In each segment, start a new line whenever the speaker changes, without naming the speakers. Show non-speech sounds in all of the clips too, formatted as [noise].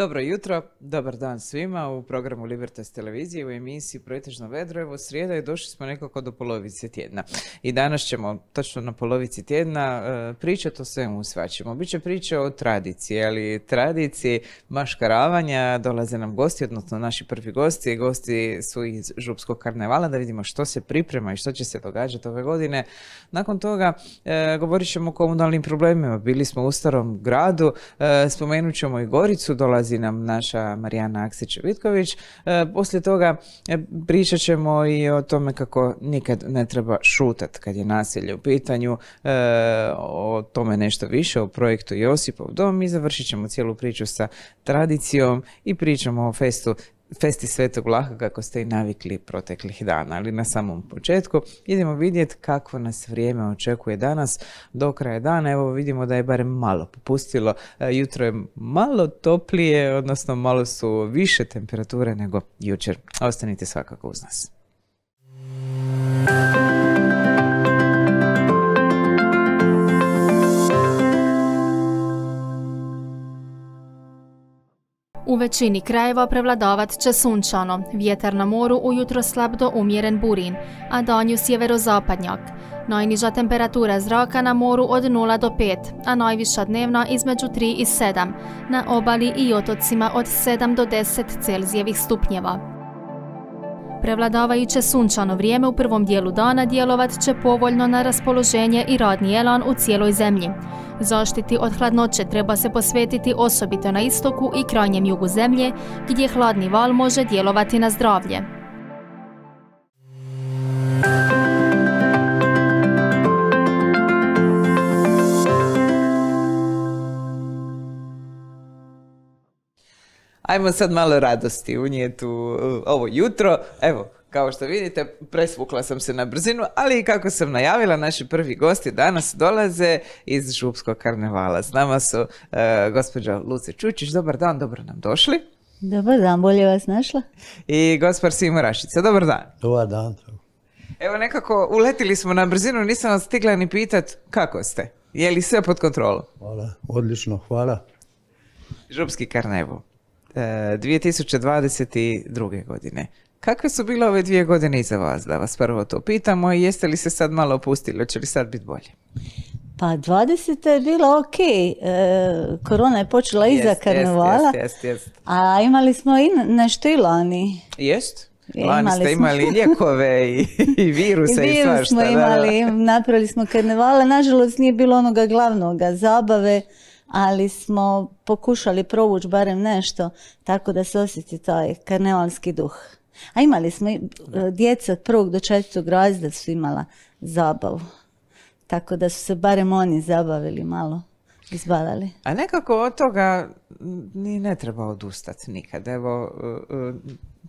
Dobro jutro, dobar dan svima u programu Libertas televizije u emisiji Protežno vedro. Evo srijeda i došli smo nekako do polovice tjedna. I danas ćemo točno na polovici tjedna e, pričati o svemu svačemu. Biće priče o tradiciji, ali tradiciji maškaravanja. Dolaze nam gosti, odnosno naši prvi gosti. Gosti su iz Župskog karnevala da vidimo što se priprema i što će se događati ove godine. Nakon toga e, govorit ćemo o komunalnim problemima. Bili smo u starom gradu, e, spomenut ćemo i Goricu, dolazi dolazi nam naša Marijana Aksić-Vitković. E, poslije toga e, pričat ćemo i o tome kako nikad ne treba šutat kad je nasilje u pitanju, e, o tome nešto više, o projektu Josipov dom i završit ćemo cijelu priču sa tradicijom i pričamo o festu festi Svetog Vlaha kako ste i navikli proteklih dana, ali na samom početku idemo vidjeti kako nas vrijeme očekuje danas do kraja dana. Evo vidimo da je barem malo popustilo, e, jutro je malo toplije, odnosno malo su više temperature nego jučer. Ostanite svakako uz nas.
U većini krajeva prevladavat će sunčano, vjetar na moru ujutro slab do umjeren burin, a danju sjeverozapadnjak. Najniža temperatura zraka na moru od 0 do 5, a najviša dnevna između 3 i 7, na obali i otocima od 7 do 10 celzijevih stupnjeva. Prevladavajuće sunčano vrijeme u prvom dijelu dana djelovat će povoljno na raspoloženje i radni jelan u cijeloj zemlji. Zaštiti od hladnoće treba se posvetiti osobito na istoku i krajnjem jugu zemlje, gdje hladni val može djelovati na zdravlje.
Ajmo sad malo radosti unijeti u ovo jutro. Evo, kao što vidite, presvukla sam se na brzinu, ali i kako sam najavila, naši prvi gosti danas dolaze iz Župskog karnevala. S nama su e, gospođa Luce Čučić. Dobar dan, dobro nam došli.
Dobar dan, bolje vas našla.
I gospar Simo Rašica, dobar
dan. Dobar dan.
Evo nekako uletili smo na brzinu, nisam vas stigla ni pitat kako ste. Je li sve pod kontrolom?
Hvala, odlično, hvala.
Župski karnevo. 2022. E, godine. Kakve su bile ove dvije godine iza vas, da vas prvo to pitamo i jeste li se sad malo opustili, hoće li sad biti bolje?
Pa 20. je bilo ok, e, korona je počela iza karnevala, a imali smo i nešto i lani.
Jest, Lani imali ste imali i ljekove i, i viruse i, Smo imali,
napravili smo karnevala, nažalost nije bilo onoga glavnoga, zabave, ali smo pokušali provući barem nešto tako da se osjeti taj karnevalski duh. A imali smo e, djeca od prvog do četvrtog razda su imala zabavu. Tako da su se barem oni zabavili malo, izbalali.
A nekako od toga ni ne treba odustati nikad. Evo, e, e,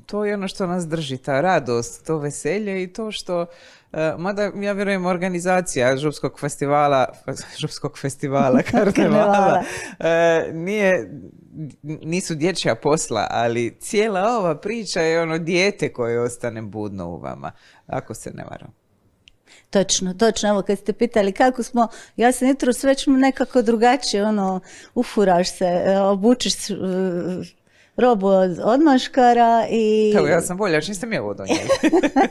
to je ono što nas drži, ta radost, to veselje i to što E, mada ja vjerujem organizacija Župskog festivala, Župskog festivala, [laughs] karnevala, e, nije, nisu dječja posla, ali cijela ova priča je ono dijete koje ostane budno u vama, ako se ne varam.
Točno, točno. Evo kad ste pitali kako smo, ja sam jutro već nekako drugačije, ono, ufuraš se, e, obučiš robu od odmaškara i...
ja sam bolja, još mi ovo donijeli.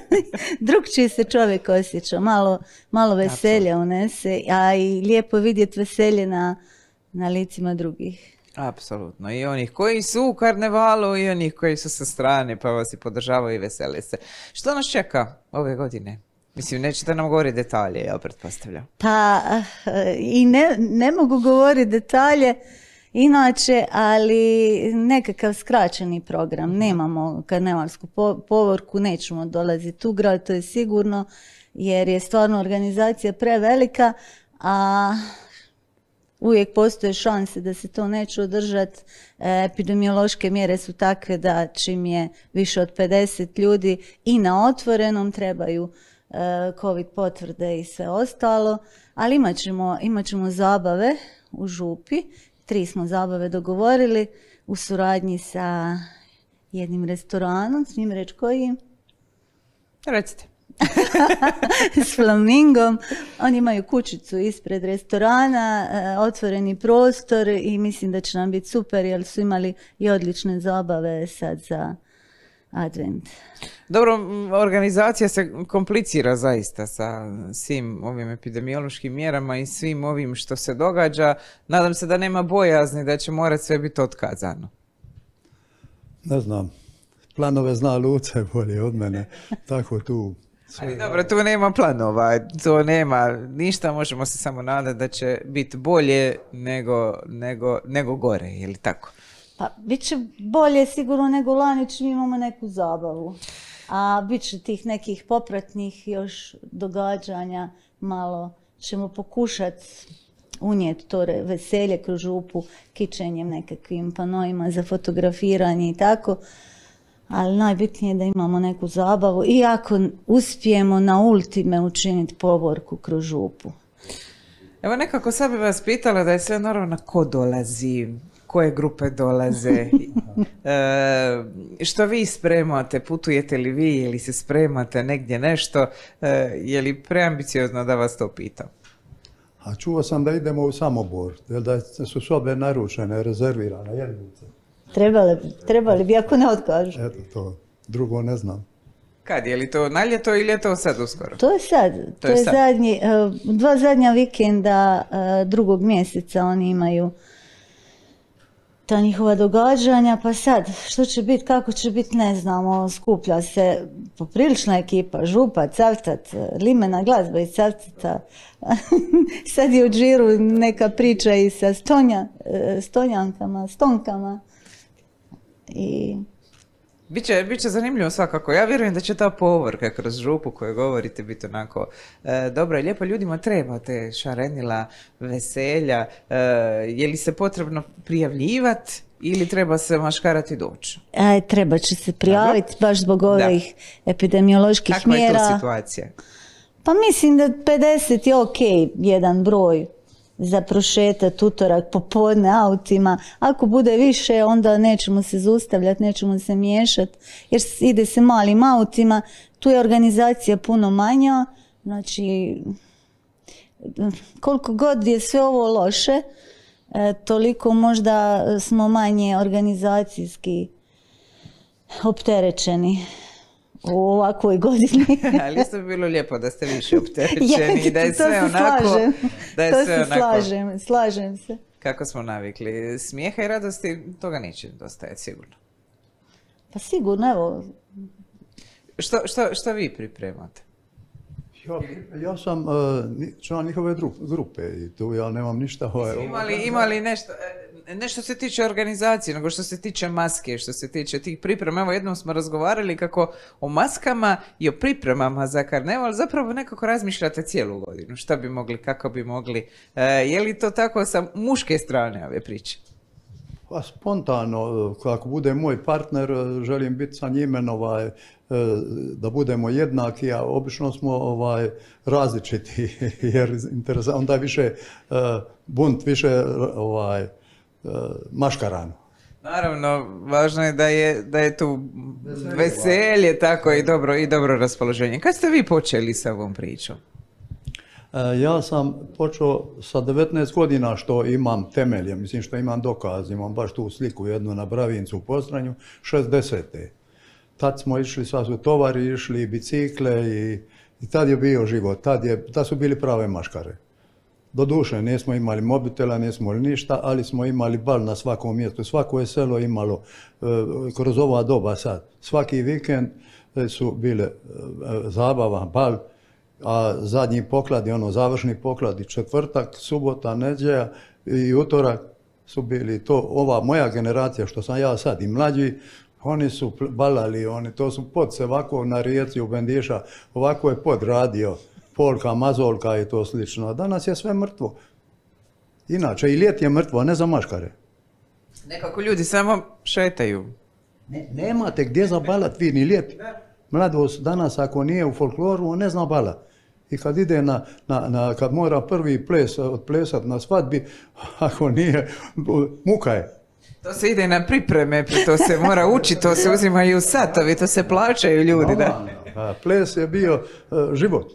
[laughs] Drugčiji se čovjek osjeća, malo, malo veselja unese, a i lijepo vidjeti veselje na, na licima drugih.
Apsolutno. I onih koji su u karnevalu i onih koji su sa strane pa vas i podržavaju i vesele se. Što nas čeka ove godine? Mislim, nećete nam govoriti detalje, ja pretpostavljam.
Pa, eh, i ne, ne mogu govoriti detalje inače, ali nekakav skraćeni program. Mhm. Nemamo karnevalsku povorku, nećemo dolaziti u grad, to je sigurno, jer je stvarno organizacija prevelika, a uvijek postoje šanse da se to neće održati. E, epidemiološke mjere su takve da čim je više od 50 ljudi i na otvorenom trebaju e, covid potvrde i sve ostalo, ali imat imat ćemo zabave u župi tri smo zabave dogovorili u suradnji sa jednim restoranom, s njim reći koji? Recite. [laughs] s flamingom. Oni imaju kućicu ispred restorana, e, otvoreni prostor i mislim da će nam biti super jer su imali i odlične zabave sad za advent. Dobro,
organizacija se komplicira zaista sa svim ovim epidemiološkim mjerama i svim ovim što se događa. Nadam se da nema bojazni da će morati sve biti otkazano.
Ne znam. Planove zna Luce bolje od mene. Tako tu
dobro, tu nema planova, to nema ništa, možemo se samo nadati da će biti bolje nego, nego, nego gore, ili tako?
Pa bit će bolje sigurno nego Lanić, mi imamo neku zabavu. A bit će tih nekih popratnih još događanja, malo ćemo pokušati unijeti to veselje kroz župu, kičenjem nekakvim panojima za fotografiranje i tako. Ali najbitnije je da imamo neku zabavu i ako uspijemo na ultime učiniti povorku kroz župu.
Evo nekako sad bi vas pitala da je sve naravno ko dolazi, koje grupe dolaze, [laughs] e, što vi spremate, putujete li vi ili se spremate negdje nešto, e, je li preambiciozno da vas to pitam?
A čuo sam da idemo u Samobor, da su sobe naručene, rezervirane, jednice. Trebali, trebali bi ako ne otkažu. Eto to, drugo ne znam.
Kad, je li to na ljeto ili je to sad uskoro? To je sad, to, to je, zadnji,
e, dva zadnja vikenda drugog mjeseca oni imaju ta njihova događanja, pa sad što će biti, kako će biti, ne znamo, skuplja se poprilična ekipa, Župa, Cavtat, Limena glazba i Cavtata, [laughs] sad je u džiru neka priča i sa e, stonjankama, stonkama i
Biće, biće zanimljivo svakako. Ja vjerujem da će ta povorka kroz župu koju govorite biti onako e, dobra i lijepa. Ljudima treba te šarenila, veselja. E, je li se potrebno prijavljivati ili treba se maškarati doći?
E, treba će se prijaviti baš zbog ovih epidemioloških mjera. je to situacija? Pa mislim da 50 je ok jedan broj za prošetat utorak popodne autima. Ako bude više, onda nećemo se zustavljati, nećemo se miješati, jer ide se malim autima. Tu je organizacija puno manja, znači koliko god je sve ovo loše, e, toliko možda smo manje organizacijski opterećeni u ovakvoj godini. [laughs] Ali isto
bi bilo lijepo da ste više [laughs] opterećeni i da je sve onako... Slažem. Da to se onako... slažem,
slažem se.
Kako smo navikli. Smijeha i radosti, toga neće dostajati, sigurno.
Pa sigurno, evo.
Što, vi pripremate?
Ja, sam e, član njihove grupe i tu ja nemam ništa. Ovaj, imali,
imali nešto, ne što se tiče organizacije, nego što se tiče maske, što se tiče tih priprema. Evo jednom smo razgovarali kako o maskama i o pripremama za karneval zapravo nekako razmišljate cijelu godinu. Šta bi mogli, kako bi mogli. E, je li to tako sa muške strane ove priče?
Pa spontano, kako bude moj partner, želim biti sa njime ovaj, da budemo jednaki, a obično smo ovaj, različiti, [laughs] jer onda je više e, bunt, više ovaj, maškaranu.
Naravno, važno je da je, tu veselje, tako i dobro, i dobro
raspoloženje. Kad ste vi počeli sa ovom pričom? E, ja sam počeo sa 19 godina što imam temelje, mislim što imam dokaz, imam baš tu sliku jednu na Bravincu u Postranju, 60. Tad smo išli, sad su tovari išli, bicikle i, tad je bio život, tad, je, tad su bili prave maškare. Doduše, nismo imali mobitela, nismo li ništa, ali smo imali bal na svakom mjestu. Svako je selo imalo, e, kroz ova doba sad, svaki vikend e, su bile e, zabava, bal, a zadnji pokladi, ono završni pokladi, četvrtak, subota, neđeja i utorak su bili to, ova moja generacija, što sam ja sad i mlađi, oni su balali, oni to su pod se ovako na rijeci u Bendiša, ovako je pod radio polka, mazolka i to slično. A danas je sve mrtvo. Inače, i ljet je mrtvo, a ne za maškare. Nekako ljudi samo šetaju. nemate gdje za balat vi ni ljeti. Mladost danas ako nije u folkloru, on ne zna bala. I kad ide na, kad mora prvi ples eh, odplesat na svatbi, [laughs] ako nije, muka je.
To se ide na pripreme, to se mora učiti, to se
uzimaju satovi, to se plaćaju ljudi. Da. ples je bio eh, život.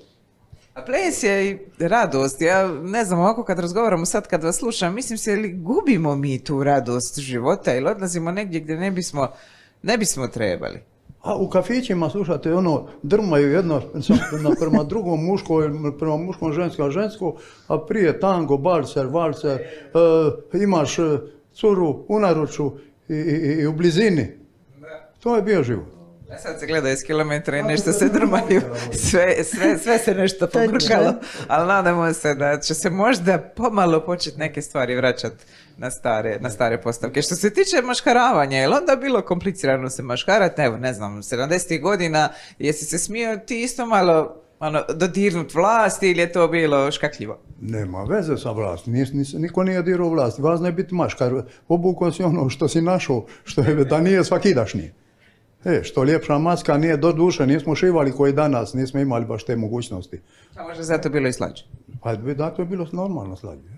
Ples je i radost. Ja ne znam, ovako kad razgovaramo sad kad vas slušam, mislim se li gubimo mi tu radost života ili odlazimo
negdje gdje ne bismo, ne bismo trebali. A u kafićima, slušate, ono, drmaju jedno prema [laughs] drugom muškom, prema muškom žensko, žensko, a prije tango, balcer, valcer, e, imaš e, curu u naruču i, i, i u blizini. To je bio život.
E sad se gleda iz kilometra i nešto se drmaju, sve, sve, sve se nešto pogrkalo, ali nadamo se da će se možda pomalo početi neke stvari vraćati na stare, na stare postavke. Što se tiče maškaravanja, je onda bilo komplicirano se maškarati? Evo, ne znam, 70. godina, jesi se smio ti isto malo ono, dodirnut vlasti ili je to bilo škakljivo?
Nema veze sa vlasti, nis, niko nije dirao vlasti, važno je biti maškar, Obukao si ono što si našao, što je da nije svakidašnji. E, što ljepša maska nije do duše, nismo šivali koji danas, nismo imali baš te mogućnosti. A možda zato bilo i slađe? Pa zato je bilo normalno slađe.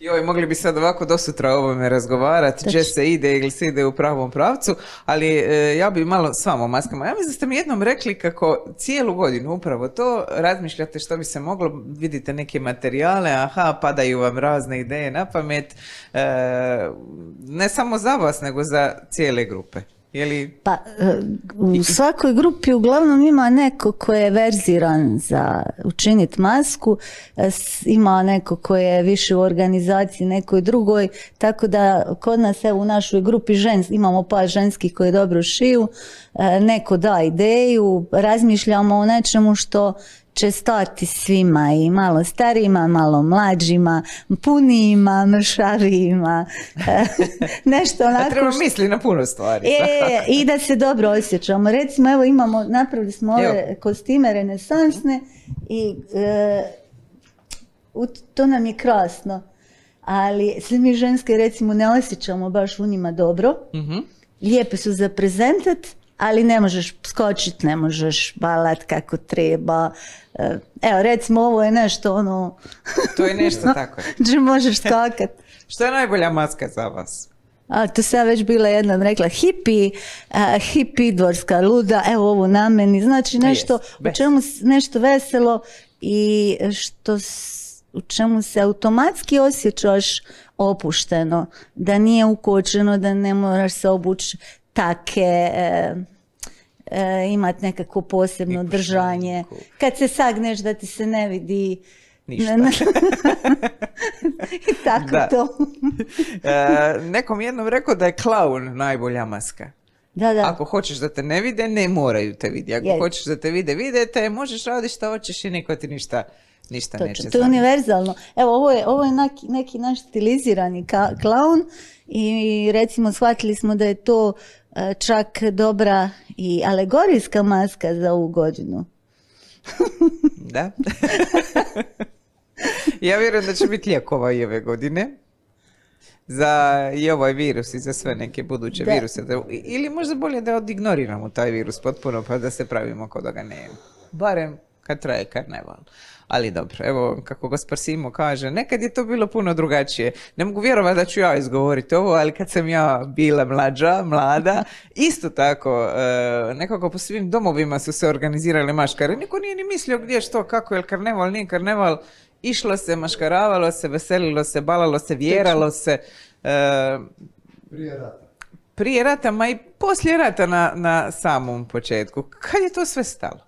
Joj, mogli bi sad ovako do sutra o ovome razgovarati, če se ide ili se ide u pravom pravcu, ali e, ja bi malo s vama o maskama. Ja mislim da ste mi jednom rekli kako cijelu godinu upravo to razmišljate što bi se moglo, vidite neke materijale, aha, padaju vam razne ideje na pamet, e, ne samo za vas, nego za cijele grupe.
Pa, eh, u svakoj grupi uglavnom ima neko ko je verziran za učiniti masku, eh, ima neko ko je više u organizaciji nekoj drugoj, tako da kod nas evo u našoj grupi imamo par ženskih koje dobro šiju, eh, neko da ideju, razmišljamo o nečemu što Čestoti svima i malo starijima, malo mlađima, punijima, mršavijima, [laughs] nešto onako. Treba
misli na puno stvari. E, [laughs] I
da se dobro osjećamo. Recimo, evo imamo, napravili smo ove kostime renesansne i e, to nam je krasno. Ali se mi ženske recimo ne osjećamo baš u njima dobro. Mhm. Lijepe su za prezentat, ali ne možeš skočiti, ne možeš balat kako treba. E, evo, recimo, ovo je nešto ono...
to je nešto [laughs] tako. Gdje možeš skakat. Što je najbolja maska za vas?
A, to sam već bila jedna rekla, hipi, hipi, dvorska luda, evo ovo na meni, znači nešto, u čemu, nešto veselo i što u čemu se automatski osjećaš opušteno, da nije ukočeno, da ne moraš se obući take eh, eh, imati nekako posebno držanje. Kad se sagneš da ti se ne vidi ništa. [laughs] I tako
to. [laughs] Eh, nekom jednom rekao da je klaun najbolja maska. Da, da. Ako hoćeš da te ne vide, ne moraju te vidjeti. Ako hoćeš da te vide, vide te, možeš raditi što hoćeš i niko ti ništa Ništa to je univerzalno.
Evo, ovo je, ovo je neki, neki naš stilizirani klaun i recimo shvatili smo da je to E, čak dobra i alegorijska maska za ovu godinu.
[laughs] da. ja vjerujem da će biti lijekova i ove godine za i ovaj virus i za sve neke buduće viruse. Ili možda bolje da odignoriramo taj virus potpuno pa da se pravimo kao da ga nema. Barem kad traje karneval ali dobro, evo kako gospod Simo kaže, nekad je to bilo puno drugačije. Ne mogu vjerovati da ću ja izgovoriti ovo, ali kad sam ja bila mlađa, mlada, isto tako, eh, nekako po svim domovima su se organizirale maškare. Niko nije ni mislio gdje što, kako, je karneval, nije karneval. Išlo se, maškaravalo se, veselilo se, balalo se, vjeralo se. Eh, prije rata. Prije rata, ma i poslije rata na, na samom početku. Kad je to sve stalo?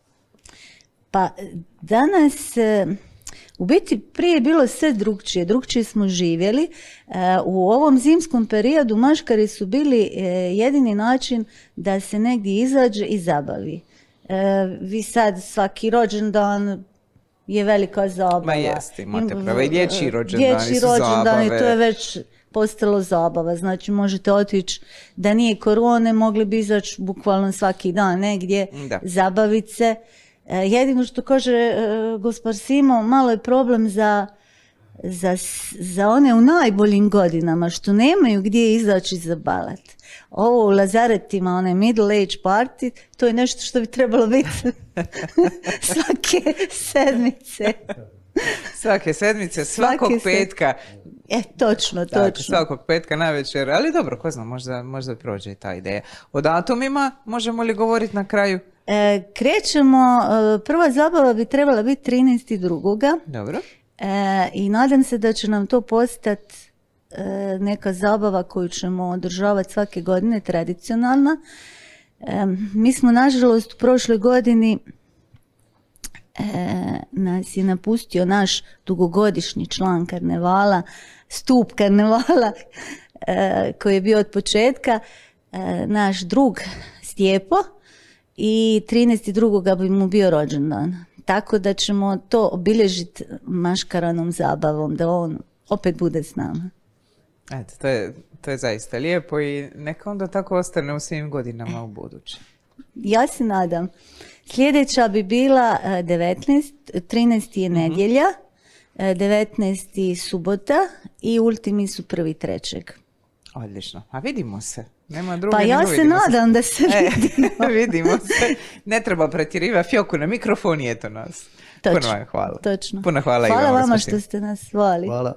Pa e, danas e, u biti prije je bilo sve drukčije. Drukčije smo živjeli. E, u ovom zimskom periodu maškari su bili jedini način da se negdje izađe i zabavi. Vi sad svaki rođendan je velika zabava. Ma jeste, imate i dječji to je već postalo zabava. Znači možete otići, da nije korone, mogli bi izaći bukvalno svaki dan negdje, da. zabavit se. E, jedino što kaže e, gospodin Simo, malo je problem za, one u najboljim godinama što nemaju gdje izaći za balat. Ovo u Lazaretima, one middle age party, to je nešto što bi trebalo biti [laughs] svake sedmice.
Svake sedmice, svakog petka.
E, točno, točno. svakog
petka na večer, ali dobro, ko zna, možda, možda prođe i ta ideja. O datumima možemo li govoriti na kraju?
E, krećemo, e, prva zabava bi trebala biti 13.2. Dobro. E, I nadam se da će nam to postati neka zabava koju ćemo održavati svake godine, tradicionalna. Mi smo, nažalost, u prošloj godini nas je napustio naš dugogodišnji član karnevala, stup karnevala koji je bio od početka, naš drug Stjepo, i 13.2. bi mu bio rođendan. Tako da ćemo to obilježiti maškaranom zabavom, da on opet bude s nama.
Eto, to je, to je zaista lijepo i neka onda tako ostane u svim godinama e. u budući.
Ja se nadam. Sljedeća bi bila 19, e, 13. je mhm. nedjelja, 19. E, subota i ultimi su prvi trećeg.
Odlično, a vidimo se.
Nema druge, pa ja se nadam da se [laughs] e, vidimo.
[laughs] vidimo se. Ne treba pretjerivati fioku na mikrofon i eto nas. Puno hvala. Točno. Puno hvala, i vam. vama što
ste nas zvali. Hvala.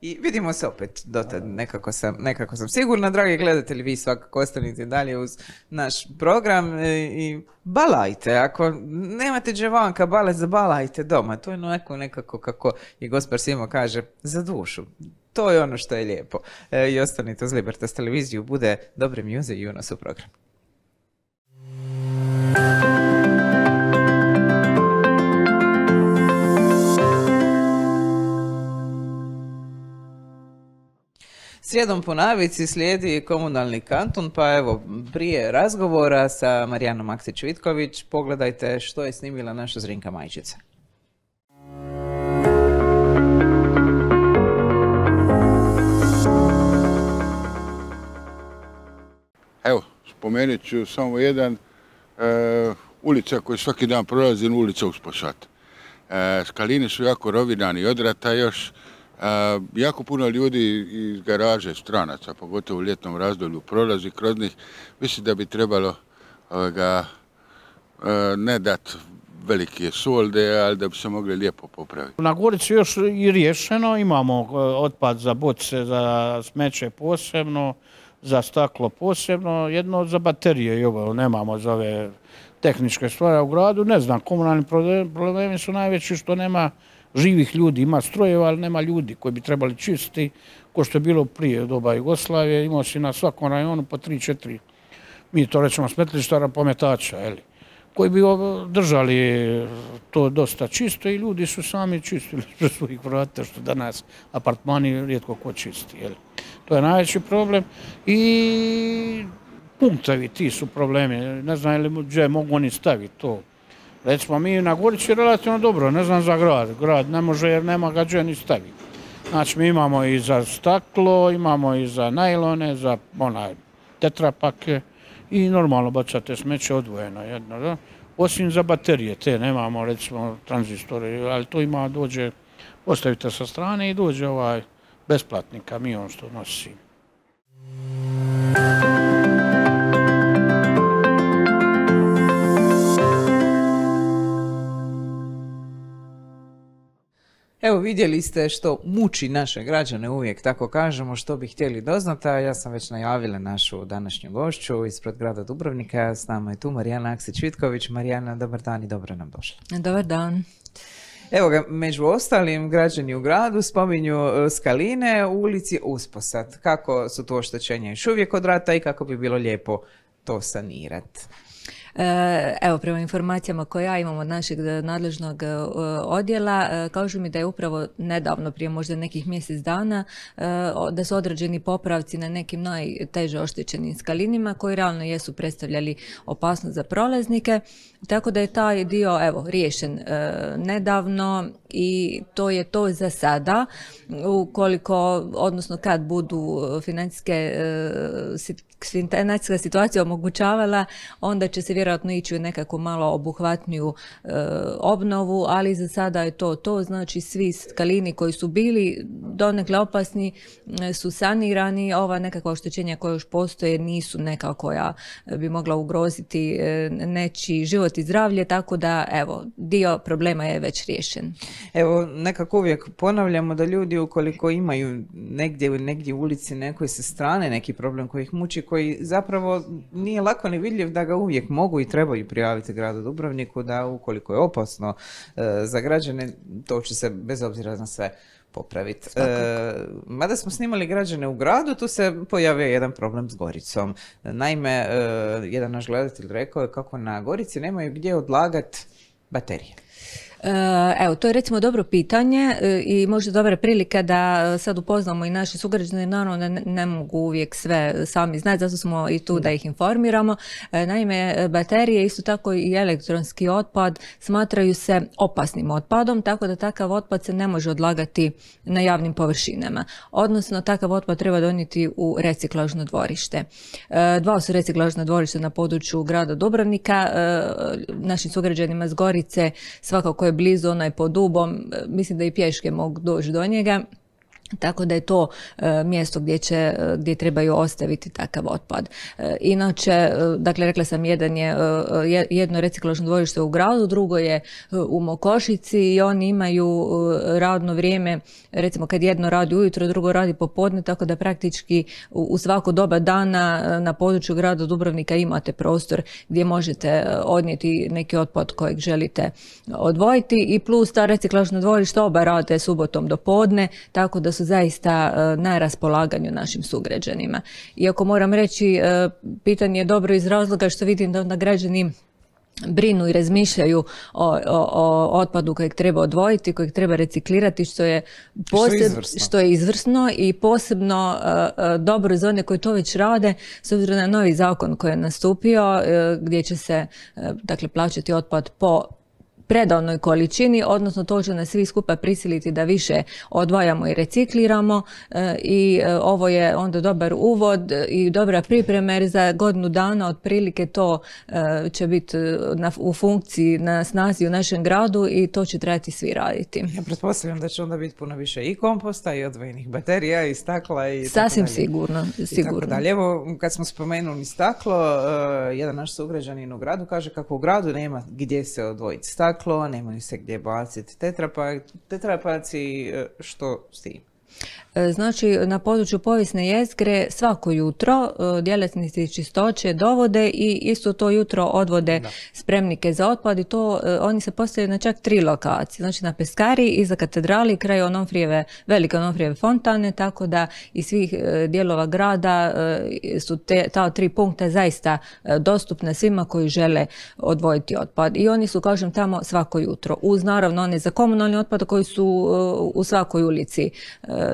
I vidimo se opet dotad, nekako sam, nekako sam sigurna, dragi gledatelji, vi svakako ostanite dalje uz naš program e, i balajte, ako nemate dževanka, bale, zabalajte doma, to je nekako, nekako kako i gospar Simo kaže, za dušu. To je ono što je lijepo. E, I ostanite uz Libertas televiziju, bude dobre mjuze i u u program. Srijedom po navici slijedi komunalni kanton, pa evo prije razgovora sa Marijanom aksić vitković pogledajte što je snimila naša Zrinka Majčica.
spomenut ću samo jedan, e, ulica koju svaki dan prolazim, ulica Uspošat. E, skaline su jako rovinani od rata još, e, jako puno ljudi iz garaže stranaca, pogotovo u ljetnom razdoblju, prolazi kroz njih. Mislim da bi trebalo e, ne dati velike solde, ali da bi se mogli lijepo popraviti. Na Gorici još i rješeno, imamo otpad za boce, za smeće posebno, za staklo posebno, jedno za baterije i ovo, nemamo za ove tehničke stvari u gradu, ne znam, komunalni problemi su najveći što nema živih ljudi, ima strojeva, ali nema ljudi koji bi trebali čistiti, ko što je bilo prije doba Jugoslavije, imao si na svakom rajonu po tri, četiri, mi to rećemo smetlištara pometača, jeli koji bi držali to dosta čisto i ljudi su sami čistili što [laughs] su vrata, što danas apartmani rijetko ko čisti. To je najveći problem i punktavi ti su problemi. Ne znam li gdje mogu oni staviti to. Recimo mi na Gorici relativno dobro, ne znam za grad. Grad ne može jer nema ga gdje ni staviti. Znači mi imamo i za staklo, imamo i za najlone, za onaj tetrapake i normalno bacate smeće odvojeno jedno, da? Osim za baterije, te nemamo recimo tranzistore, ali to ima dođe, postavite sa strane i dođe ovaj besplatni kamion što nosi.
Evo vidjeli ste što muči naše građane, uvijek tako kažemo, što bi htjeli doznati, ja sam već najavila našu današnju gošću ispred grada Dubrovnika, s nama je tu Marijana Aksić-Vitković. Marijana, dobar dan i dobro nam
došla. Dobar dan.
Evo ga, među ostalim građani u gradu spominju e, skaline u ulici Usposat. Kako su to oštećenja još uvijek od rata i kako bi bilo lijepo to sanirati.
Eh, evo, prema informacijama koje ja imam od našeg eh, nadležnog eh, odjela, kažu mi da je upravo nedavno, prije možda nekih mjesec dana, da su određeni popravci na nekim najteže oštećenim skalinima koji realno jesu predstavljali opasnost za prolaznike. Tako da je taj dio, evo, riješen nedavno i to je to za sada. Ukoliko, odnosno kad budu financijske financijska situacija omogućavala, onda će se vjerojatno vjerojatno ići u nekakvu malo obuhvatniju e, obnovu, ali za sada je to to, znači svi skalini koji su bili donekle opasni e, su sanirani, ova nekakva oštećenja koja još postoje nisu neka koja bi mogla ugroziti e, nečiji život i zdravlje, tako da evo, dio problema je već riješen.
Evo, nekako uvijek ponavljamo da ljudi ukoliko imaju negdje u negdje u ulici nekoj se strane neki problem koji ih muči, koji zapravo nije lako ni vidljiv da ga uvijek mogu i trebaju prijaviti gradu Dubrovniku da ukoliko je opasno e, za građane, to će se bez obzira na sve popraviti. E, mada smo snimali građane u gradu, tu se pojavio jedan problem s Goricom. Naime, e, jedan naš gledatelj rekao je kako na Gorici nemaju gdje odlagati baterije.
E, evo, to je recimo dobro pitanje e, i možda dobra prilika da e, sad upoznamo i naše sugrađane, naravno ne, ne mogu uvijek sve sami znati, zato smo i tu da ih informiramo. Naime, baterije, isto tako i elektronski otpad smatraju se opasnim otpadom, tako da takav otpad se ne može odlagati na javnim površinama. Odnosno, takav otpad treba donijeti u reciklažno dvorište. Dva su reciklažna dvorišta na području grada Dubrovnika. Našim sugrađanima Gorice svakako je blizu, onaj pod dubom, e, mislim da i pješke mogu doći do njega tako da je to e, mjesto gdje, će, e, gdje trebaju ostaviti takav otpad. E, inače, dakle, rekla sam, jedan je, jedno reciklažno dvorište u gradu, drugo je u Mokošici i oni imaju radno vrijeme, recimo kad jedno radi ujutro, drugo radi popodne, tako da praktički u, u svako doba dana na području grada Dubrovnika imate prostor gdje možete odnijeti neki otpad kojeg želite odvojiti i plus ta reciklažna dvorišta oba rade subotom do podne, tako da zaista e, na raspolaganju našim sugrađanima. Iako moram reći, e, pitanje je dobro iz razloga što vidim da onda građani brinu i razmišljaju o, o, otpadu kojeg treba odvojiti, kojeg treba reciklirati, što je, što, je izvrsno i posebno e, dobro za one koji to već rade, s obzirom na novi zakon koji je nastupio, gdje će se dakle, plaćati otpad po predavnoj količini, odnosno to će nas svi skupa prisiliti da više odvajamo i recikliramo e, i e, ovo je onda dobar uvod i dobra priprema jer za godinu dana otprilike to e, će biti u funkciji na snazi u našem gradu i to će trebati svi raditi. Ja
pretpostavljam da će onda biti puno više i komposta i odvojenih baterija i stakla i Sasvim tako dalje. sigurno, sigurno. dalje. Evo, kad smo spomenuli staklo, jedan naš sugrađanin u gradu kaže kako u gradu nema gdje se odvojiti staklo staklo, nemaju se gdje baciti tetrapaci, e, što s tim?
E, znači, na području povijesne jezgre svako jutro e, djelatnici čistoće dovode i isto to jutro odvode spremnike za otpad i to e, oni se postavljaju na čak tri lokacije. Znači, na Peskari, iza katedrali, kraj Onofrijeve, velike Onofrijeve fontane, tako da iz svih dijelova grada su te, ta tri punkta zaista dostupna svima koji žele odvojiti otpad. I oni su, kažem, tamo svako jutro. Uz, naravno, one za komunalni otpad koji su u svakoj ulici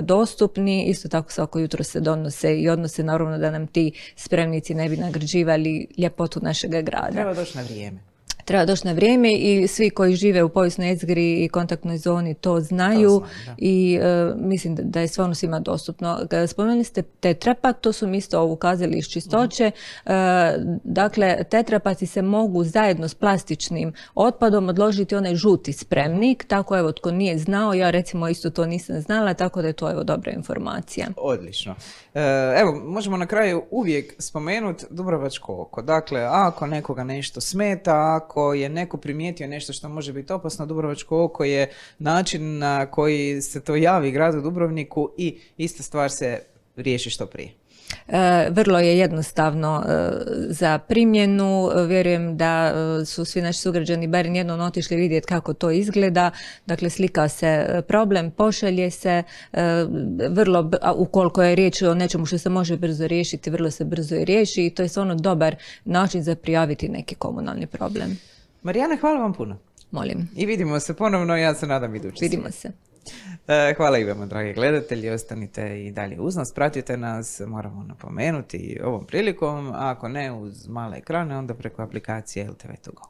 dostupni. Isto tako svako jutro se donose i odnose naravno da nam ti spremnici ne bi nagrađivali ljepotu našega grada. Treba doći na vrijeme treba doći na vrijeme i svi koji žive u povijesnoj jezgri i kontaktnoj zoni to znaju i e, mislim da je sve ono svima dostupno. Spomenuli ste tetrapat, to su mi isto ukazali iz čistoće. Mhm. E, dakle, tetrapati se mogu zajedno s plastičnim otpadom odložiti onaj žuti spremnik, tako evo tko nije znao, ja recimo isto to nisam znala, tako da je to evo dobra informacija.
Odlično. E, evo, možemo na kraju uvijek spomenuti Dubrovačko oko. Dakle, ako nekoga nešto smeta, ako ako je neko primijetio nešto što može biti opasno, Dubrovačko oko je način na koji se to javi gradu Dubrovniku i ista stvar se riješi što prije.
E, vrlo je jednostavno e, za primjenu. Vjerujem da e, su svi naši sugrađani bar jednom otišli vidjeti kako to izgleda. Dakle, slika se problem, pošalje se, vrlo, ukoliko je riječ o nečemu što se može brzo riješiti, vrlo se brzo i riješi i to je stvarno dobar način za prijaviti neki komunalni problem.
Marijana, hvala vam puno. Molim. I vidimo se ponovno, ja se nadam idući. Vidimo se. E, hvala i vama, dragi gledatelji, ostanite i dalje uz nas, pratite nas, moramo napomenuti ovom prilikom, a ako ne uz male ekrane, onda preko aplikacije LTV2Go.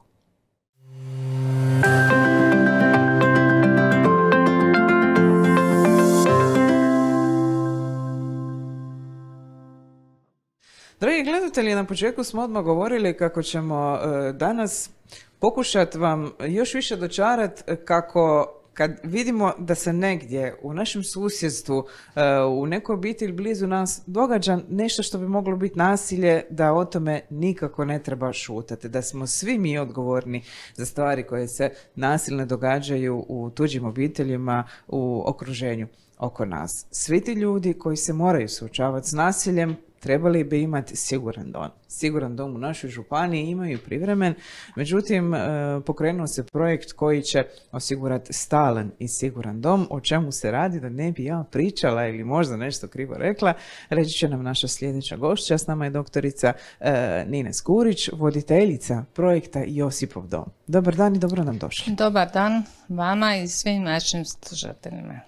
Dragi gledatelji, na početku smo odmah govorili kako ćemo e, danas pokušati vam još više dočarati kako kad vidimo da se negdje u našem susjedstvu, e, u nekoj obitelji blizu nas događa nešto što bi moglo biti nasilje, da o tome nikako ne treba šutati, da smo svi mi odgovorni za stvari koje se nasilne događaju u tuđim obiteljima, u okruženju oko nas. Svi ti ljudi koji se moraju suočavati s nasiljem trebali bi imati siguran dom. Siguran dom u našoj županiji imaju privremen, međutim e, pokrenuo se projekt koji će osigurati stalan i siguran dom, o čemu se radi da ne bi ja pričala ili možda nešto krivo rekla, reći će nam naša sljedeća gošća, s nama je doktorica e, Nine Skurić, voditeljica projekta Josipov dom. Dobar dan i dobro nam došli.
Dobar dan vama i svim našim slušateljima.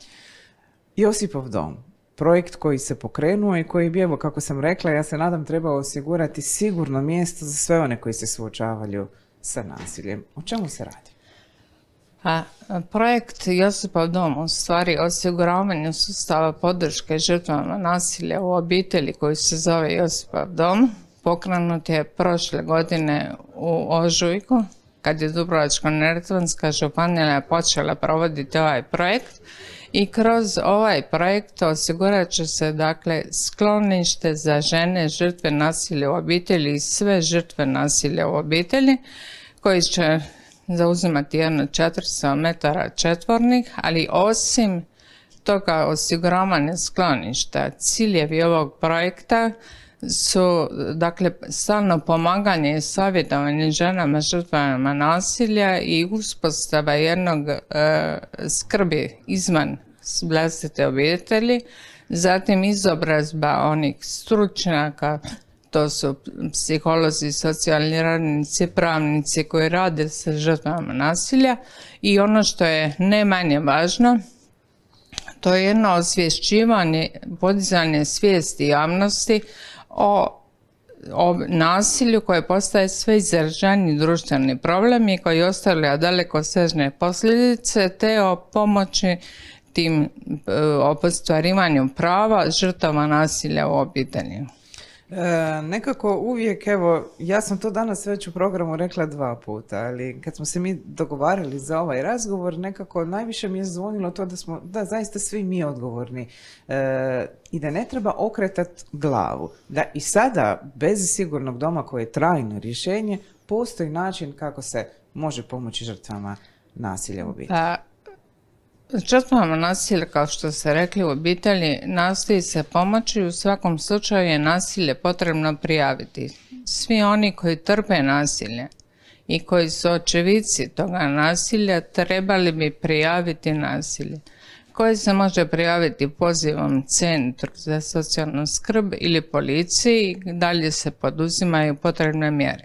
Josipov dom projekt koji se pokrenuo i koji bi, evo kako sam rekla, ja se nadam trebao osigurati sigurno mjesto za sve one koji se suočavaju sa nasiljem. O čemu se radi?
A, pa, projekt Josipov dom u stvari osiguravanje sustava podrške žrtvama nasilja u obitelji koji se zove Josipov dom pokrenut je prošle godine u Ožujku kad je Dubrovačko-Neretvanska županija počela provoditi ovaj projekt i kroz ovaj projekt osigurat će se dakle sklonište za žene žrtve nasilja u obitelji i sve žrtve nasilja u obitelji koji će zauzimati jedno 400 metara četvornih, ali osim toga osiguravanja skloništa, ciljevi ovog projekta su dakle stalno pomaganje i savjetovanje ženama žrtvama nasilja i uspostava jednog e, skrbi izvan vlastite obitelji, zatim izobrazba onih stručnjaka, to su psiholozi, socijalni radnici, pravnici koji rade sa žrtvama nasilja i ono što je ne manje važno, to je jedno osvješćivanje, podizanje svijesti javnosti o, o nasilju koje postaje sve izražajni društveni problem i koji ostavlja daleko sežne posljedice te o pomoći tim e, opostvarivanjem prava žrtava nasilja u obitelji?
E, nekako uvijek, evo, ja sam to danas već u programu rekla dva puta, ali kad smo se mi dogovarali za ovaj razgovor, nekako najviše mi je zvonilo to da smo, da, zaista svi mi odgovorni e, i da ne treba okretat glavu. Da i sada, bez sigurnog doma koje je trajno rješenje, postoji način kako se može pomoći žrtvama nasilja u obitelji. Pa, Žrtvama nasilje, kao što ste rekli u obitelji,
nastoji se pomoći u svakom slučaju je nasilje potrebno prijaviti. Svi oni koji trpe nasilje i koji su očevici toga nasilja trebali bi prijaviti nasilje koje se može prijaviti pozivom Centru za socijalnu skrb ili policiji, dalje se poduzimaju potrebne mjere.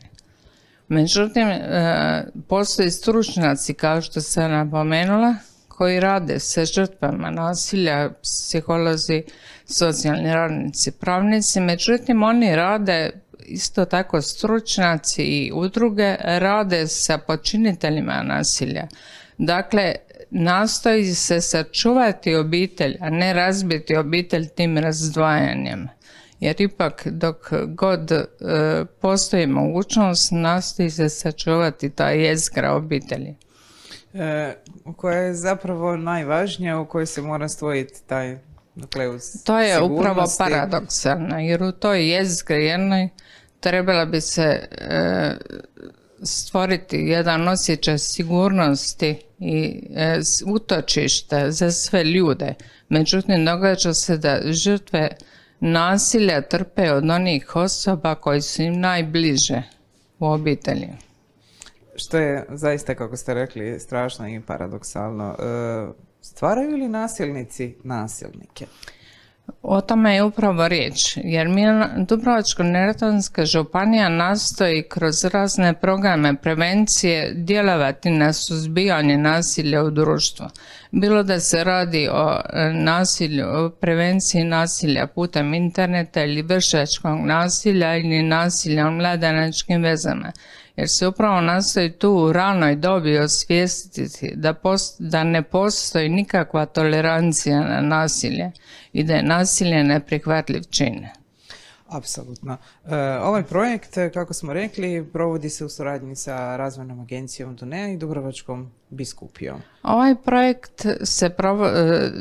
Međutim, e, postoji stručnjaci, kao što sam napomenula, koji rade sa žrtvama nasilja, psiholozi, socijalni radnici, pravnici, međutim oni rade isto tako stručnjaci i udruge rade sa počiniteljima nasilja. Dakle, nastoji se sačuvati obitelj, a ne razbiti obitelj tim razdvajanjem. Jer ipak dok god e, postoji mogućnost, nastoji se sačuvati ta jezgra obitelji.
E, koja je zapravo najvažnija u kojoj se mora stvojiti taj nukleus To je upravo
paradoksalno jer u toj jezgri jednoj trebala bi se e, stvoriti jedan osjećaj sigurnosti i e, utočište za sve ljude. Međutim, događa se da žrtve nasilja trpe od onih osoba koji su im najbliže u obitelji.
Što je zaista, kako ste rekli, strašno i paradoksalno. E, stvaraju li nasilnici nasilnike?
O tome je upravo riječ, jer mi Dubrovačko-Neretonska županija nastoji kroz razne programe prevencije djelovati na suzbijanje nasilja u društvu. Bilo da se radi o nasilju, prevenciji nasilja putem interneta ili vršačkog nasilja ili nasilja u mladenačkim vezama jer se upravo nastoji tu u ranoj dobi osvijestiti da, da ne postoji nikakva tolerancija na nasilje i da je nasilje neprihvatljiv čin.
Apsolutno. E, ovaj projekt, kako smo rekli, provodi se u suradnji sa razvojnom agencijom Dunea i Dubrovačkom biskupijom.
Ovaj projekt se provo, e, e,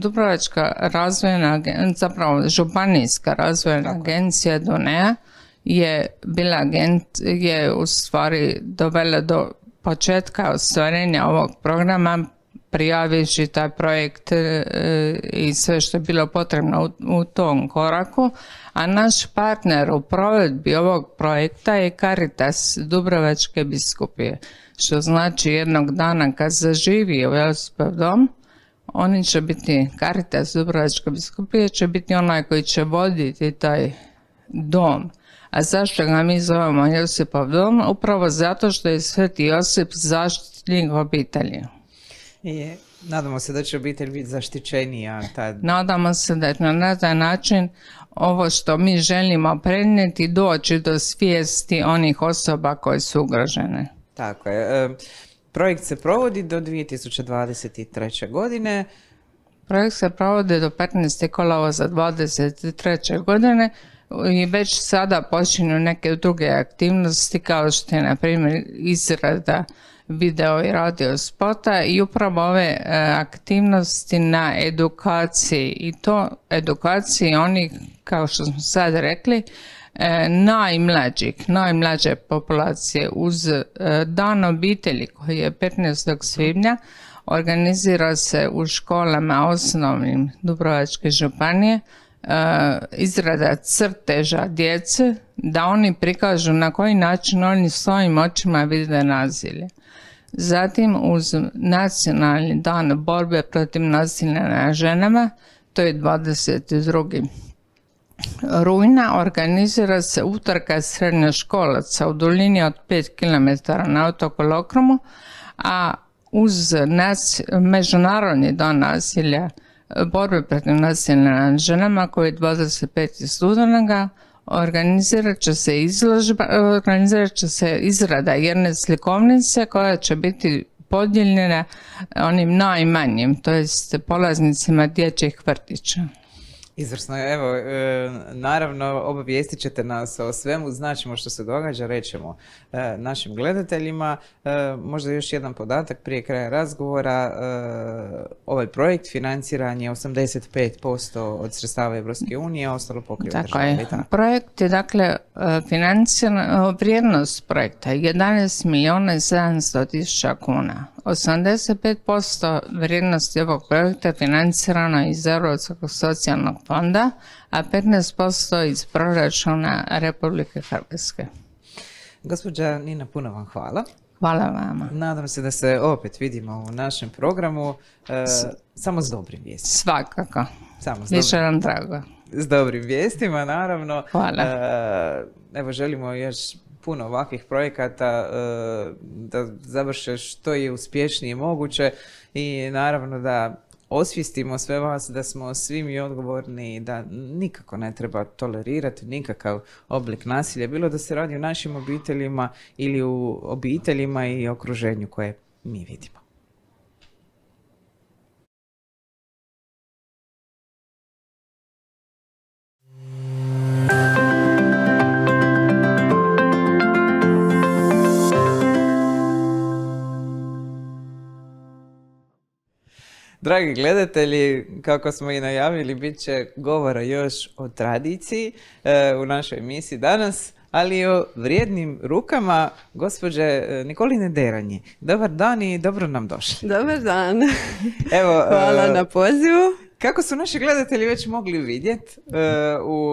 Dubrovačka razvojna, zapravo Županijska razvojna agencija Dunea je bila agent je u stvari dovela do početka ostvarenja ovog programa prijavivši taj projekt e, i sve što je bilo potrebno u tom koraku, a naš partner u provedbi ovog projekta je Caritas Dubrovačke biskupije, što znači jednog dana kad zaživi u Josipov dom, oni će biti, Caritas Dubrovačke biskupije će biti onaj koji će voditi taj dom a zašto ga mi zovemo Josipov dom? Upravo zato što je Sveti Josip zaštitnik obitelji.
Je. Nadamo se da će obitelj biti zaštićenija. Tad.
Nadamo se da je na taj način ovo što mi želimo prenijeti doći do svijesti onih osoba koje su ugrožene.
Tako je. E, projekt se provodi do 2023. godine.
Projekt se provodi do 15. kolova za 2023. godine i već sada počinju neke druge aktivnosti kao što je na primjer izrada video i radio spota i upravo ove e, aktivnosti na edukaciji i to edukaciji onih kao što smo sad rekli e, najmlađih, najmlađe populacije uz e, dan obitelji koji je 15. svibnja organizira se u školama osnovnim Dubrovačke županije Eh, izrada crteža djece da oni prikažu na koji način oni svojim očima vide nazilje. Zatim uz nacionalni dan borbe protiv nasilja na ženama, to je 22. rujna, organizira se utrka srednjoškolaca u duljini od 5 km na otoku Lokromu, a uz Međunarodni dan nasilja borbe protiv nasilja nad ženama koji je 25. studenoga organizirat će se izložba, organizirat će se izrada jedne slikovnice koja će biti podijeljena onim najmanjim, to jest polaznicima dječjih vrtića.
Izvrsno, evo, e, naravno obavijestit ćete nas o svemu, značimo što se događa, rećemo e, našim gledateljima. E, možda još jedan podatak prije kraja razgovora, ovaj projekt financiran je 85% od sredstava Evropske unije, ostalo pokriva Tako je,
projekt je dakle financiran, vrijednost projekta je 11 milijuna i 700 tisuća kuna. 85% vrijednosti ovog projekta financirano iz Europskog socijalnog fonda, a 15% iz proračuna Republike Hrvatske.
Gospođa Nina, puno vam hvala. Hvala vama. Nadam se da se opet vidimo u našem programu. E, samo s dobrim vijestima. Svakako. Samo s dobrim. drago. S dobrim vijestima, naravno. Hvala. E, evo, želimo još puno ovakvih projekata e, da završe što je uspješnije moguće i naravno da osvijestimo sve vas da smo svi mi odgovorni i da nikako ne treba tolerirati nikakav oblik nasilja, bilo da se radi o našim obiteljima ili u obiteljima i okruženju koje mi vidimo. Dragi gledatelji, kako smo i najavili, bit će govora još o tradiciji e, u našoj emisiji danas, ali i o vrijednim rukama gospođe e, Nikoline Deranji. Dobar dan i dobro nam došli.
Dobar dan.
[laughs] Evo, [laughs] e, Hvala na pozivu. Kako su naši gledatelji već mogli vidjeti u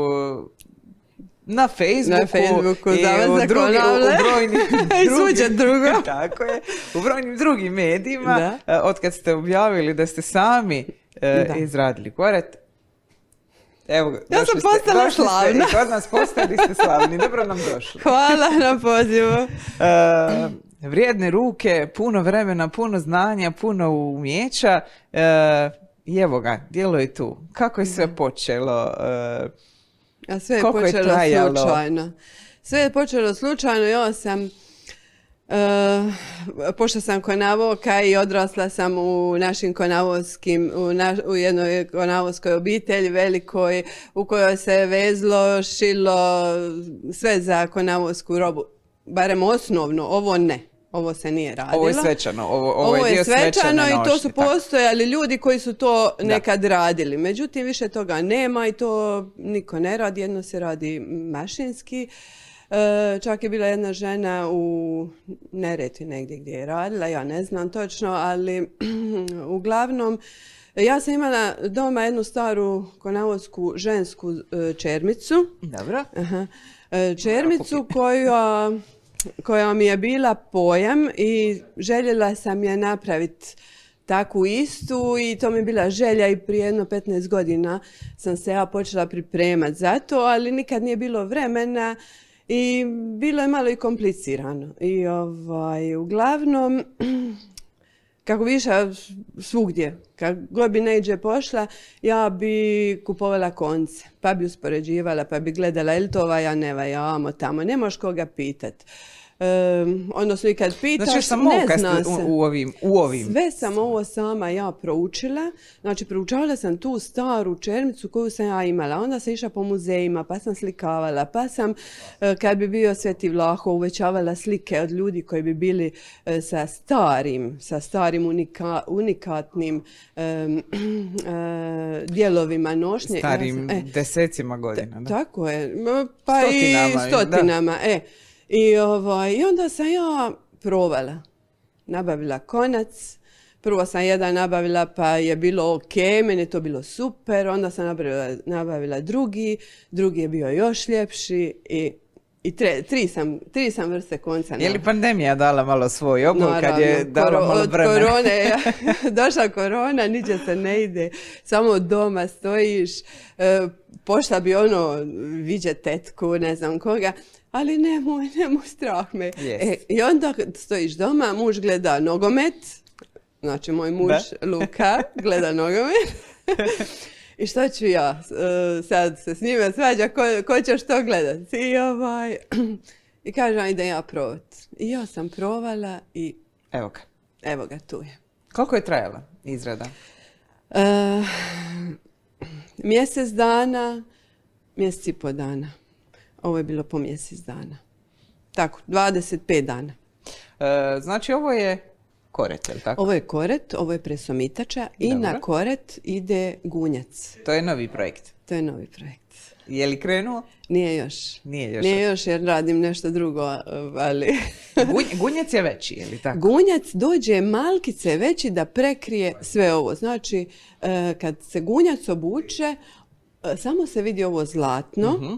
na Facebooku, na Facebooku i u, u, brojnim [laughs] drugim, drugo. [laughs] tako je, u brojnim drugim medijima, e, od kad ste objavili da ste sami e, izradili koret, Evo, ja sam postala slavna. nas postali ste slavni. Dobro nam došli. [laughs] Hvala na pozivu. E, vrijedne ruke, puno vremena, puno znanja, puno umjeća. I evo ga, djelo je tu. Kako je sve počelo? A sve je počelo slučajno.
Sve je počelo slučajno, ja sam... Uh, pošto sam konavoka i odrasla sam u našim konavoskim, u, u jednoj konavoskoj obitelji velikoj u kojoj se vezlo, šilo sve za konavosku robu. Barem osnovno, ovo ne ovo se nije radilo. Ovo je svečano.
Ovo, je, je svečano i to su
postojali tako. ljudi koji su to nekad radili. Međutim, više toga nema i to niko ne radi, jedno se radi mašinski. E, čak je bila jedna žena u Nereti negdje gdje je radila, ja ne znam točno, ali [clears throat] uglavnom ja sam imala doma jednu staru konavosku žensku e, čermicu. Dobro. E, čermicu koja koja mi je bila pojam i željela sam je napraviti takvu istu i to mi je bila želja i prije jedno 15 godina sam se ja počela pripremati za to, ali nikad nije bilo vremena i bilo je malo i komplicirano. I ovaj, uglavnom, [clears throat] kako bi svugdje, kad god bi neđe pošla, ja bi kupovala konce, pa bi uspoređivala, pa bi gledala, je li to ovaj, a ne ovaj, ja, amo tamo, koga pitati odnosno i kad pitaš, znači, sam ne zna se. U, ovim, u ovim. Sve sam ovo sama ja proučila. Znači, proučavala sam tu staru čermicu koju sam ja imala. Onda sam išla po muzejima, pa sam slikavala, pa sam, e, kad bi bio Sveti Vlaho, uvećavala slike od ljudi koji bi bili e, sa starim, sa starim unikatnim [clears throat] e, dijelovima nošnje. Starim
desecima godina. Da?
Tako je. Pa i stotinama. E, i, ovaj, I onda sam ja provala, Nabavila konac. Prvo sam jedan nabavila pa je bilo ok, meni je to bilo super. Onda sam nabavila, drugi, drugi je bio još ljepši i tri, sam, vrste konca. Je li
pandemija dala malo svoj obol kad je dala malo vremena? Od
korone, [laughs] [laughs] došla korona, niđe se ne ide. Samo doma stojiš, e, pošla bi ono, viđe tetku, ne znam koga ali nemoj, nemoj, strah me. E, I onda stojiš doma, muž gleda nogomet, znači moj muž Luka [laughs] gleda nogomet. I što ću ja e, sad se s njima svađa, ko, ko će što gledat? I ovaj... [clears throat] I kažem, ajde ja provat. I ja sam provala i... Evo ga. Evo ga, tu je. Koliko je trajala izrada? E, mjesec dana, mjesec i po dana. Ovo je bilo po mjesec dana. Tako, 25 dana. E, znači ovo je koret, je li tako? Ovo je koret, ovo je presomitača i na koret ide gunjac.
To je novi projekt. To je novi projekt. Je li krenuo?
Nije još. Nije još. Nije još jer radim nešto drugo, ali... Gunjac je veći, je li tako? Gunjac dođe malkice veći da prekrije sve ovo. Znači, e, kad se gunjac obuče, e, samo se vidi ovo zlatno, mhm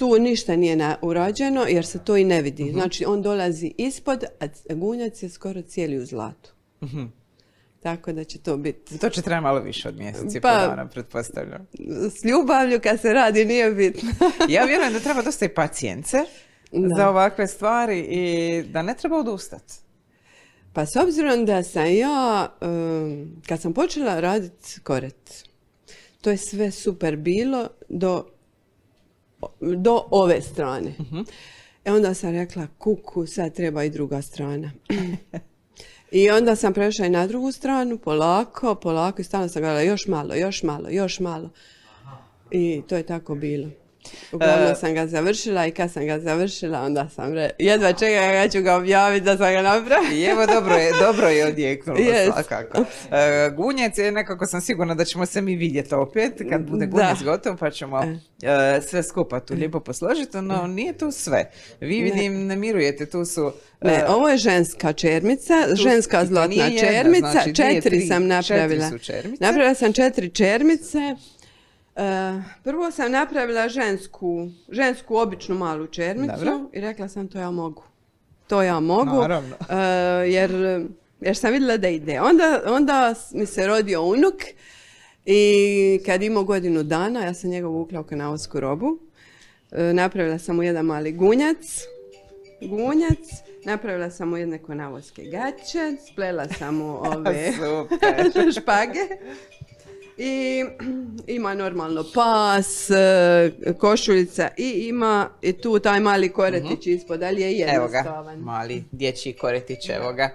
tu ništa nije urađeno jer se to i ne vidi. Mhm. Znači on dolazi ispod, a gunjac je skoro cijeli u zlatu.
Mhm. Tako da će to biti... To će trebati malo više od mjeseci, pa, pretpostavljam. S ljubavlju kad se radi nije bitno. [laughs] ja vjerujem da treba dosta i pacijence za ovakve stvari i da ne treba odustati.
Pa s obzirom da sam ja, kad sam počela raditi koret, to je sve super bilo do do ove strane. E onda sam rekla, kuku, sad treba i druga strana. [clears throat] I onda sam prešla i na drugu stranu, polako, polako i stalno sam gledala još malo, još malo, još malo. I to je tako bilo. Uglavnom e, sam ga završila i kad sam ga završila,
onda sam re...
jedva čega ja ću ga objaviti da sam ga napravila. evo, dobro je, dobro je
odjeknulo [laughs] svakako. E, gunjec je, nekako sam sigurna da ćemo se mi vidjeti opet kad bude Gunjec gotov, pa ćemo e. sve skupa tu lijepo posložiti, no nije tu sve. Vi vidim, ne tu su... ne,
ovo je ženska čermica, ženska zlatna čermica, znači, četiri sam napravila. Napravila sam četiri čermice, Eh, prvo sam napravila žensku, žensku običnu malu černicu i rekla sam to ja mogu. To ja mogu, eh, jer, sam vidjela da ide. Onda, mi se rodio unuk i kad imao godinu dana, ja sam njega vukla u kanalsku robu. Eh, napravila sam mu jedan mali gunjac, gunjac, napravila sam mu jedne konavoske gaće, splela sam mu [laughs] ove [laughs] špage i [clears throat] ima normalno pas, e, košuljica i ima i tu taj mali koretić mhm. ispod, ali je jednostavan. Evo ga, mali dječji koretić, evo ga.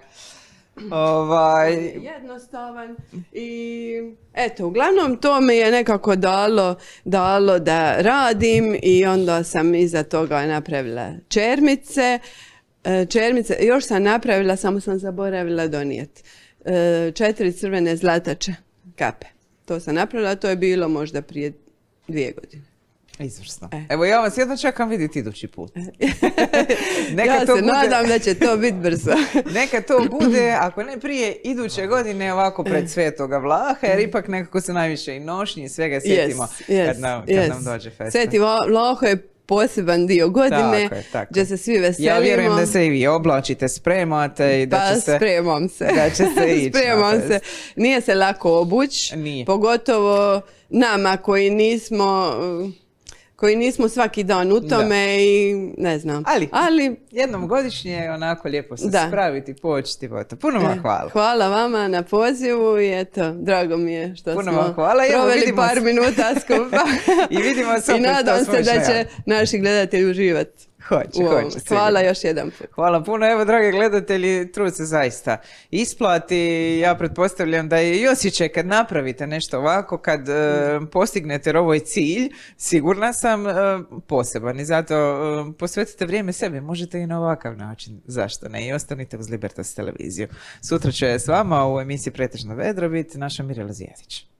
Ovaj... jednostavan i eto, uglavnom to mi je nekako dalo, dalo da radim i onda sam iza toga napravila čermice. E, čermice, još sam napravila, samo sam zaboravila donijeti. E, četiri crvene zlatače kape. To sam napravila, to je bilo možda prije dvije
godine. Izvrsno. E. Evo ja vas jedno čekam vidjeti idući put. E. [laughs] Neka ja to se nadam da će to biti brzo. [laughs] Neka to bude, ako ne prije, iduće godine ovako pred e. svetoga vlaha, jer ipak nekako se najviše i nošnji i svega sjetimo kad, nam, dođe festa. je
poseban dio godine tako gdje se svi veselimo. Ja vjerujem da se
i vi oblačite, spremate i da pa, će se... spremam [laughs] se. Da će se [laughs] ići. spremam se.
Nije se lako obuć. Pogotovo nama koji nismo koji nismo svaki dan u tome i ne znam.
Ali, jednom godišnje je onako lijepo se da. spraviti, početi voto. Puno vam e, hvala.
Hvala vama na pozivu i eto, drago mi je što Puno smo hvala. proveli par minuta skupa. [laughs] I vidimo se I nadam se da će naši gledatelji uživati. Hoće, hoće. Hvala još jedan put.
Hvala puno. Evo, dragi gledatelji, trud se zaista isplati. Ja pretpostavljam da je i osjećaj kad napravite nešto ovako, kad e, mm. postignete ovoj cilj, sigurna sam, e, poseban. I zato e, posvetite vrijeme sebi. Možete i na ovakav način. Zašto ne? I ostanite uz Libertas televiziju. Sutra će s vama u emisiji Pretežno vedro biti naša Mirela Zijević.